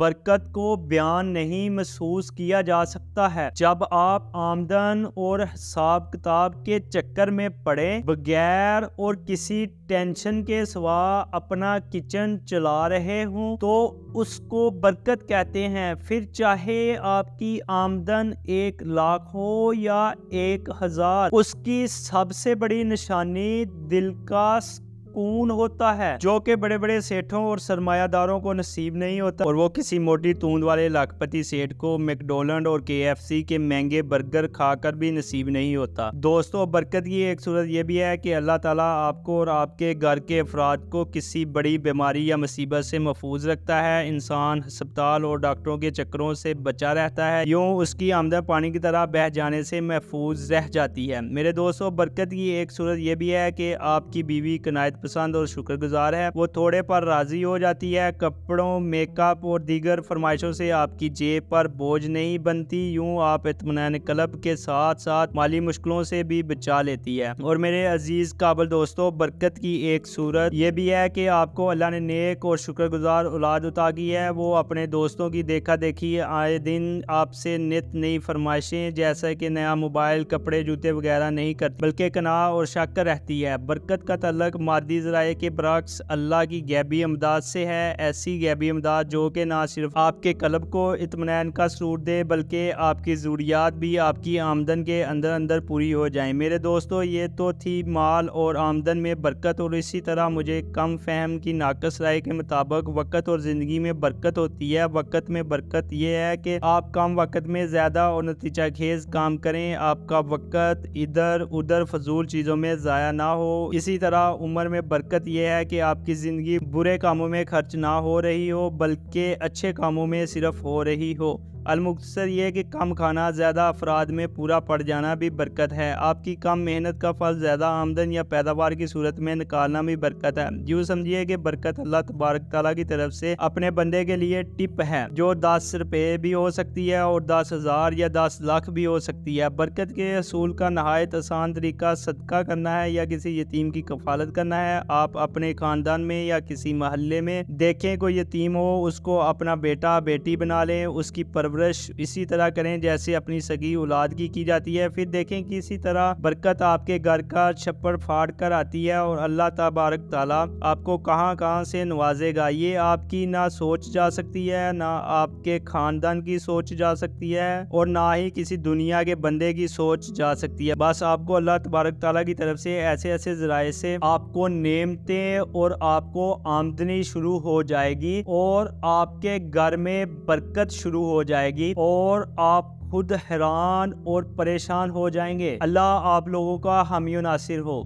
बरकत को बयान नहीं महसूस किया जा सकता है जब आप आमदन और हिसाब किताब के चक्कर में पड़े बगैर और किसी टेंशन के सिवा अपना किचन चला रहे हों तो उसको बरकत कहते हैं फिर चाहे आपकी आमदन एक लाख हो या एक हजार उसकी सबसे बड़ी निशानी दिल का सुकून होता है जो कि बड़े बड़े सेठों और सरमायादारों को नसीब नहीं होता और वो किसी मोटी तूंद वाले लाखपति सेठ को मैकडोनल्ड और के के महंगे बर्गर खाकर भी नसीब नहीं होता दोस्तों बरकत की एक सूरत यह भी है कि अल्लाह ताला आपको और आपके घर के अफराद को किसी बड़ी बीमारी या मुसीबत से महफूज रखता है इंसान हस्पताल और डॉक्टरों के चक्करों से बचा रहता है यूँ उसकी आमदन पानी की तरह बह जाने से महफूज रह जाती है मेरे दोस्तों बरकत की एक सूरत यह भी है कि आपकी बीवी कनायत पसंद और शुक्रगुजार है वो थोड़े पर राजी हो जाती है कपड़ों मेकअप और दीगर फरमाइशों से आपकी जेब पर बोझ नहीं बनती यूँ आप इतमान क्लब के साथ साथ माली मुश्किलों से भी बचा लेती है और मेरे अजीज़ काबल दोस्तों बरकत की एक सूरत यह भी है कि आपको अल्लाह ने नेक और शुक्रगुजार औलाद उता की है वो अपने दोस्तों की देखा देखी आए दिन आपसे नित नई फरमाइशें जैसे कि नया मोबाइल कपड़े जूते वगैरह नहीं करती बल्कि कनाह और शक रहती है बरकत का तलक माद हदीस राय के बरक्स अल्लाह की गैबी अमदाद से है ऐसी गैबी अमदाद जो कि ना सिर्फ आपके कलब को इतमान का सूट दे बल्कि आपकी ज़रूरियात भी आपकी आमदन के अंदर अंदर पूरी हो जाए मेरे दोस्तों ये तो थी माल और आमदन में बरकत और इसी तरह मुझे कम फहम की नाकस राय के मुताबिक वक़्त और ज़िंदगी में बरकत होती है वक़्त में बरकत यह है कि आप कम वक़्त में ज़्यादा और नतीजा खेज काम करें आपका वक़्त इधर उधर फजूल चीज़ों में ज़ाया ना हो इसी तरह उम्र में में बरकत यह है कि आपकी ज़िंदगी बुरे कामों में खर्च ना हो रही हो बल्कि अच्छे कामों में सिर्फ हो रही हो अलमुखसर यह कि कम खाना ज़्यादा अफराद में पूरा पड़ जाना भी बरकत है आपकी कम मेहनत का फल ज़्यादा आमदन या पैदावार की सूरत में निकालना भी बरकत है यूँ समझिए कि बरकत अल्लाह तबारक तला की तरफ से अपने बंदे के लिए टिप है जो दस रुपये भी हो सकती है और दस हज़ार या दस लाख भी हो सकती है बरकत के असूल का नहायत आसान तरीका सदका करना है या किसी यतीम की कफालत करना है आप अपने ख़ानदान में या किसी महल में देखें कोई यतीम हो उसको अपना बेटा बेटी बना लें उसकी परवर ब्रश इसी तरह करें जैसे अपनी सगी औलाद की की जाती है फिर देखें कि इसी तरह बरकत आपके घर का छप्पर फाड़ कर आती है और अल्लाह तबारक ताला आपको कहाँ कहाँ से नवाजेगा ये आपकी ना सोच जा सकती है ना आपके खानदान की सोच जा सकती है और ना ही किसी दुनिया के बंदे की सोच जा सकती है बस आपको अल्लाह तबारक ताला की तरफ से ऐसे ऐसे जराए से आपको नेमते और आपको आमदनी शुरू हो जाएगी और आपके घर में बरकत शुरू हो जाएगी जाएगी और आप खुद हैरान और परेशान हो जाएंगे अल्लाह आप लोगों का हामी नासिर हो